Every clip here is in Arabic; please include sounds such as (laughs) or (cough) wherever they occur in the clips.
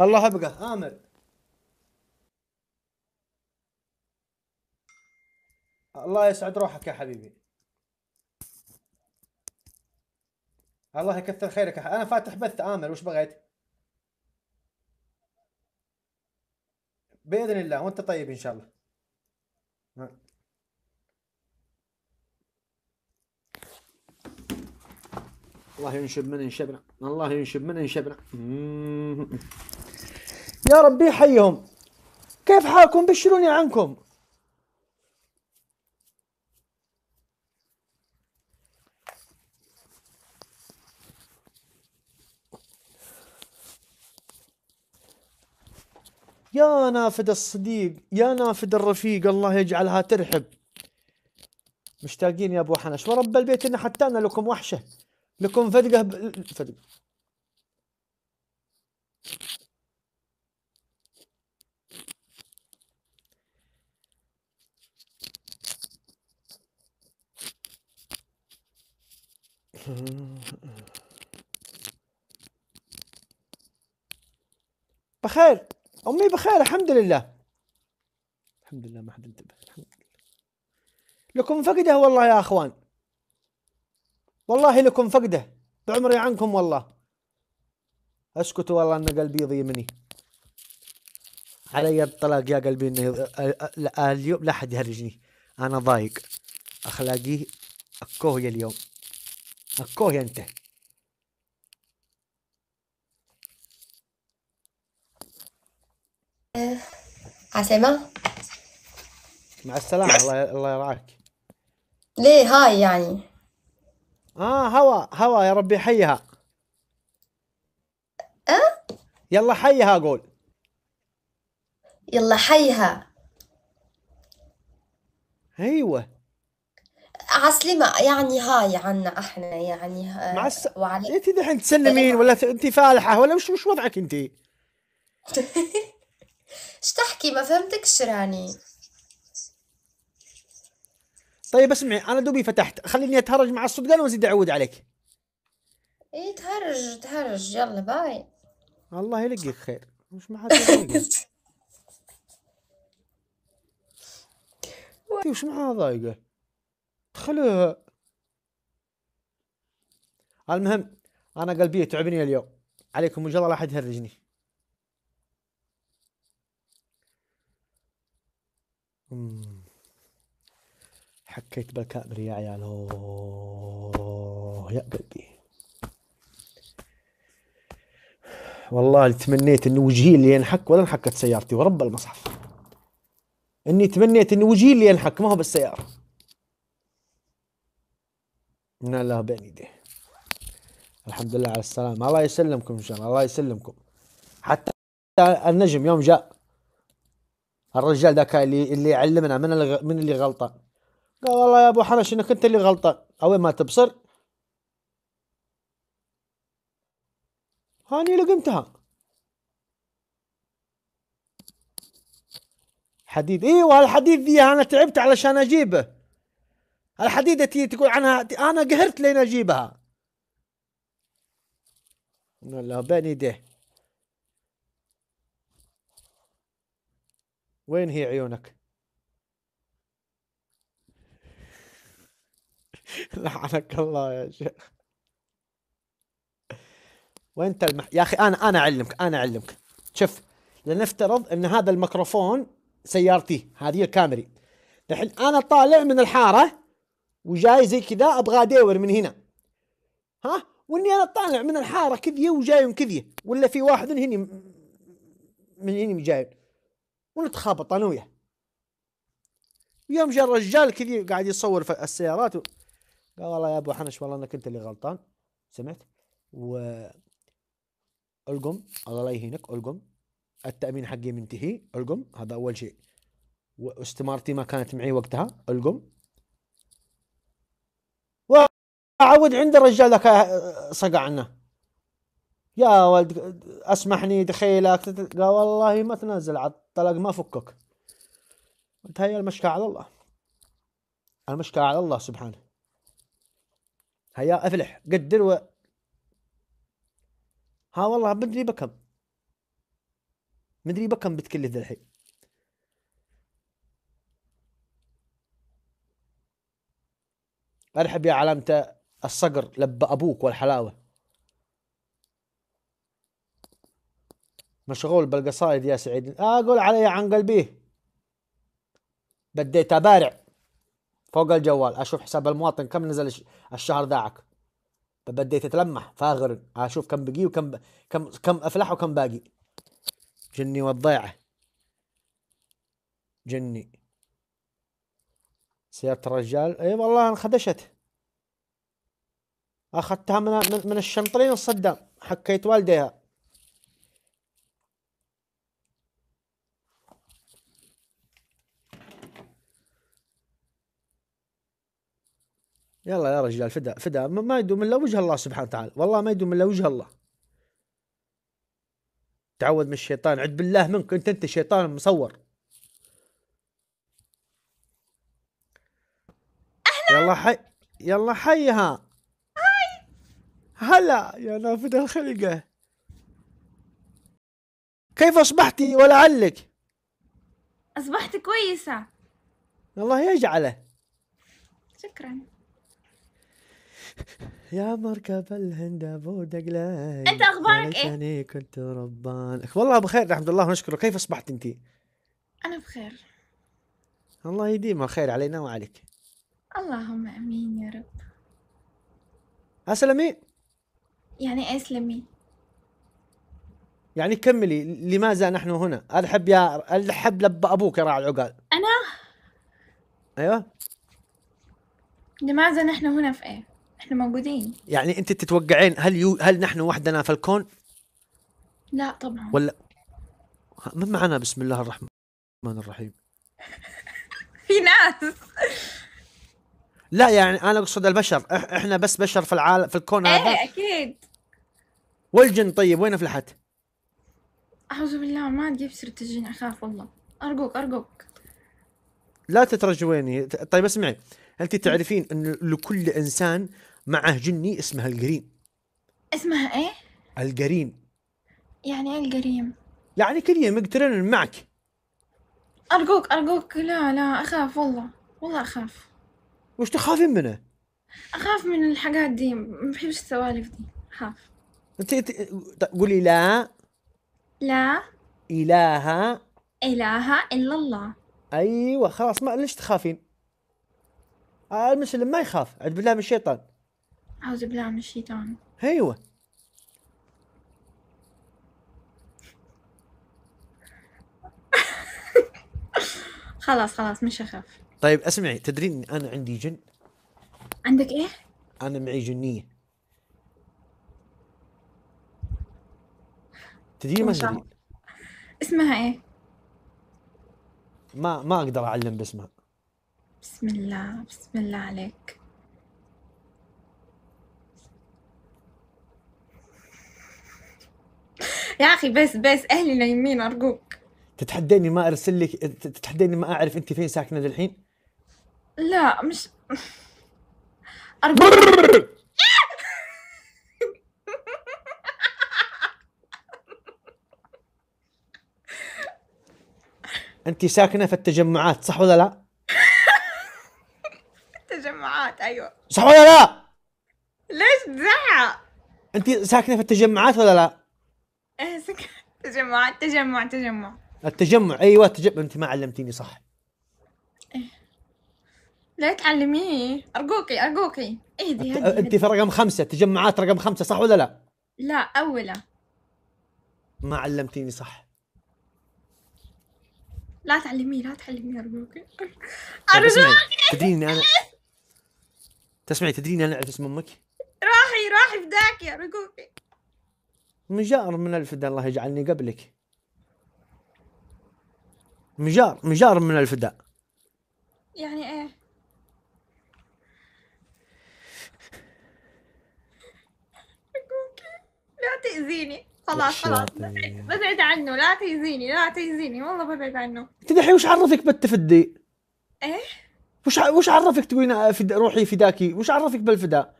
الله ابقى امر الله يسعد روحك يا حبيبي الله يكثر خيرك انا فاتح بث امر وش بغيت باذن الله وانت طيب ان شاء الله الله ينشب من انشبنا الله ينشب من انشبنا (laughs) يا ربي حيهم كيف حالكم بشروني عنكم يا نافذ الصديق يا نافذ الرفيق الله يجعلها ترحب مشتاقين يا ابو حنش ورب البيت ان حتى انا لكم وحشه لكم فدقه ب... فدقه بخير امي بخير الحمد لله الحمد لله ما حد انتبه الحمد لله لكم فقده والله يا اخوان والله لكم فقده بعمري عنكم والله اسكت والله ان قلبي يضيمني علي الطلاق يا قلبي انه اليوم لا احد يهرجني انا ضايق اخلاقي اكوه اليوم نكوه ينتهي عسلامة مع السلامة الله الله يرعاك ليه هاي يعني اه هوا هوا يا ربي حيها أه؟ يلا حيها قول يلا حيها ايوه عسلمة يعني هاي عنا احنا يعني آه، مع الس... وعلي انت دحين تسلمين ولا انت فالحة ولا مش مش وضعك انت؟ (laughs) ايش تحكي ما فهمتكش راني طيب اسمعي انا دوبي فتحت خليني اتهرج مع الصدقان وازيد اعود عليك ايه تهرج تهرج يلا باي الله يلقيك خير مش ما حد وش (laughs) معها ضايقه ادخله المهم انا قلبي تعبني اليوم عليكم ان شاء الله لا احد يهرجني حكيت بالكامري يا عيال يا قلبي والله تمنيت ان وجهي اللي ينحك ولا انحكت سيارتي ورب المصحف اني تمنيت ان وجهي اللي ينحك ما هو بالسياره من الله بين يديه الحمد لله على السلامة الله يسلمكم إن شاء الله الله يسلمكم حتى النجم يوم جاء الرجال ذاك اللي اللي علمنا من اللي من اللي غلطان قال والله يا ابو حنش انك انت اللي غلطان او ما تبصر هاني لقمتها حديد ايوه الحديد ذي انا تعبت علشان اجيبه الحديدة تي تقول عنها أنا قهرت لين أجيبها الله بين يديه وين هي عيونك (laughs) لعنك الله يا شيخ وين تلمح يا اخي انا انا اعلمك انا اعلمك شوف لنفترض ان هذا الميكروفون سيارتي هذه الكامري الحين انا طالع من الحاره وجاي زي كذا ابغى ادور من هنا ها واني انا طالع من الحاره كذيه وجاي من كذيه ولا في واحد من هني من هني جاي ونتخابط انا وياه يوم جاء الرجال كذي قاعد يصور في السيارات و... قال والله يا ابو حنش والله انك انت اللي غلطان سمعت و القم الله لا يهينك القم التامين حقي منتهي القم هذا اول شيء واستمارتي ما كانت معي وقتها القم عود عند الرجال ذاك آه، صقع عنه يا ولد اسمحني دخيلك قال والله ما تنزل على الطلاق ما فكك قلت هي المشكلة على الله المشكلة على الله سبحانه هيا افلح قدر و ها والله مدري بكم مدري بكم بتكلف الحين ارحب يا علامته الصقر لب أبوك والحلاوة مشغول بالقصايد يا سعيد أقول علي عن قلبي بديت أبارع فوق الجوال أشوف حساب المواطن كم نزل الشهر داعك بديت أتلمح فاغر أشوف كم بقي وكم ب... كم كم أفلح وكم باقي جني والضيعة جني سيارة الرجال اي والله انخدشت أخذتها من من الشنطرين الصدام حكيت والديها يلا يا رجال فدا فدا ما يدوم الا وجه الله سبحانه وتعالى والله ما يدوم الا وجه الله تعود من الشيطان عد بالله منك انت انت شيطان مصور اهلا يلا حي يلا حيها هلا يا نافذة الخلقة كيف أصبحت ولعلك؟ أصبحت كويسة الله يجعله شكرا يا مركب الهند ابو دقلاي انت اخبارك ايه؟ انا كنت ربان والله بخير الحمد لله ونشكره كيف اصبحت انت؟ انا بخير الله يديم الخير علينا وعليك اللهم امين يا رب اسلمي يعني اسلمي يعني كملي لماذا نحن هنا الحب يا الحب لب ابوك يا راعي العقال انا ايوه لماذا نحن هنا في ايه احنا موجودين يعني انت تتوقعين هل يو هل نحن وحدنا في الكون لا طبعا ولا من معنا بسم الله الرحمن الرحيم (laughs) في ناس لا يعني انا اقصد البشر احنا بس بشر في العالم في الكون ايه هذا اكيد والجن طيب وين افلحت؟ اعوذ بالله ما تجيب سيرة الجن اخاف والله ارجوك ارجوك لا تترجويني طيب اسمعي انت تعرفين ان لكل انسان معه جني اسمها القرين اسمها ايه؟ القرين يعني ايه القريم؟ يعني كل يوم يقترن معك ارجوك ارجوك لا لا اخاف والله والله اخاف وش تخافين منه؟ اخاف من الحاجات دي ما بحبش السوالف دي اخاف قولي لا لا إله إله إلا الله أيوة خلاص ما ليش تخافين؟ آه، المسلم ما يخاف أعوذ بالله من الشيطان أعوذ بالله من الشيطان أيوة (laughs) خلاص خلاص مش أخاف طيب اسمعي تدرين أنا عندي جن عندك إيه؟ أنا معي جنية تدري ما تدري اسمها ايه؟ ما ما اقدر اعلم باسمها بسم الله بسم الله عليك (laughs) يا اخي بس بس اهلي نايمين ارجوك تتحديني ما ارسل لك تتحديني ما اعرف انت فين ساكنه للحين لا مش (laughs) ارجوك انت ساكنه في التجمعات صح ولا لا؟ التجمعات (laughs) ايوه صح ولا لا؟ ليش تزعق؟ انت ساكنه في التجمعات ولا لا؟ ايه تجمع تجمع تجمع التجمع ايوه تجمع انت ما علمتيني صح إيه. لا تعلميه ارجوكي ارجوكي اهدي هدي. انت في رقم خمسة تجمعات رقم خمسة صح ولا لا؟ لا اولى ما علمتيني صح لا تعلميه لا تعلميه ارجوك طيب، ارجوك تدريني انا (laughs) تسمعي تدريني انا اعرف اسم امك؟ راحي راحي فداك يا ارجوك مجار من الفدا الله يجعلني قبلك مجار مجار من الفدا يعني ايه؟ ارجوك (laughs) لا تأذيني خلاص خلاص ببعد عنه لا تيزيني لا تيزيني والله ببعد عنه انت دحين وش عرفك بالتفدي؟ ايه وش وش عرفك تقولين روحي فداكي؟ وش عرفك بالفداء؟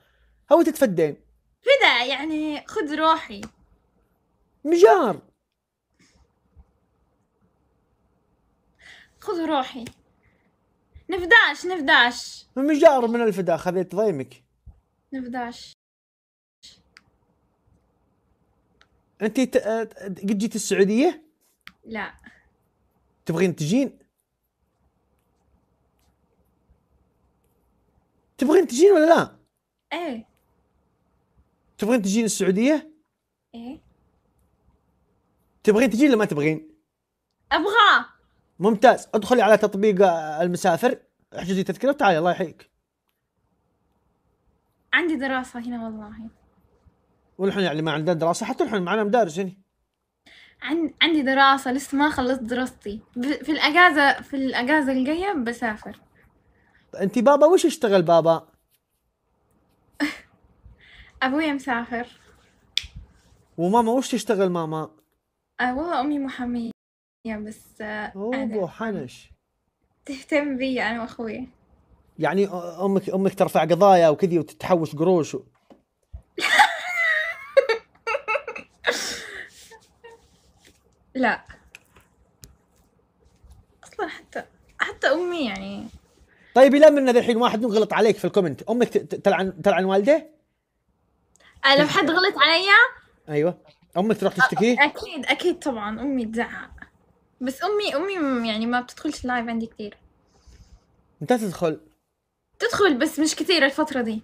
هو تتفدين فدا يعني خذ روحي مجار خذ روحي نفداش نفداش مجار من الفدا خذيت ضيمك نفداش انت قد جيت السعوديه؟ لا تبغين تجين؟ تبغين تجين ولا لا؟ ايه تبغين تجين السعوديه؟ ايه تبغين تجين ولا ما تبغين؟ ابغى ممتاز ادخلي على تطبيق المسافر احجزي تذكره وتعالي الله يحييك عندي دراسه هنا والله ونحن يعني ما عندنا دراسه حتى نحن معنا مدارس يعني عندي دراسة لسه ما خلصت دراستي في الأجازة في الأجازة الجاية بسافر أنت بابا وش يشتغل بابا؟ (laughs) أبويا مسافر وماما وش تشتغل ماما؟ أه والله أمي محامية بس ابو حنش تهتم بي أنا وأخوي يعني أمك أمك ترفع قضايا وكذي وتتحوش قروش و... لا اصلا حتى حتى امي يعني طيب ذا الحين واحد غلط عليك في الكومنت امك تلعن تلعن والده؟ أه، لو حد غلط علي ايوه امك تروح تشتكي؟ أه، اكيد اكيد طبعا امي تزعق بس امي امي يعني ما بتدخلش اللايف عندي كثير انت تدخل تدخل بس مش كثير الفتره دي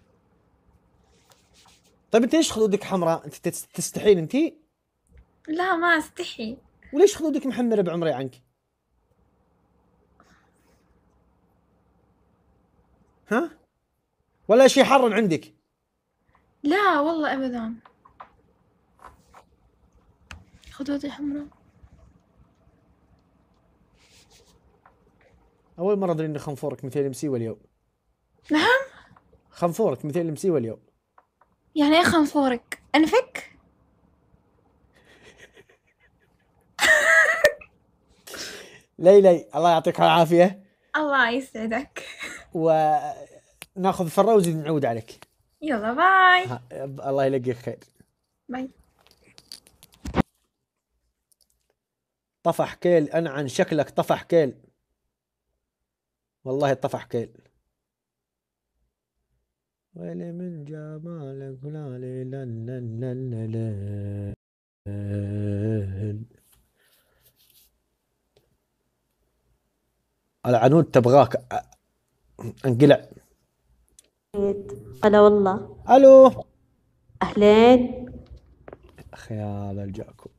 طيب انت ليش خدودك حمراء؟ انت تستحين انت؟ لا ما استحي وليش خدودك محمره بعمري عنك؟ ها؟ ولا شيء حر عندك؟ لا والله ابدا خدودي حمراء اول مره ادري ان خنفورك مثل المسيوى اليوم نعم خنفورك مثل المسيوى اليوم يعني ايه خنفورك انفك (laughs) ليلي الله يعطيك العافيه الله يسعدك وناخذ فرة ونزيد نعود عليك يلا باي الله يلقيك خير باي طفح كيل انعن شكلك طفح كيل والله طفح كيل ولمن جمالك لا لن لن لن لن العنود تبغاك انقلع هلا والله الو اهلين خيال الجاكو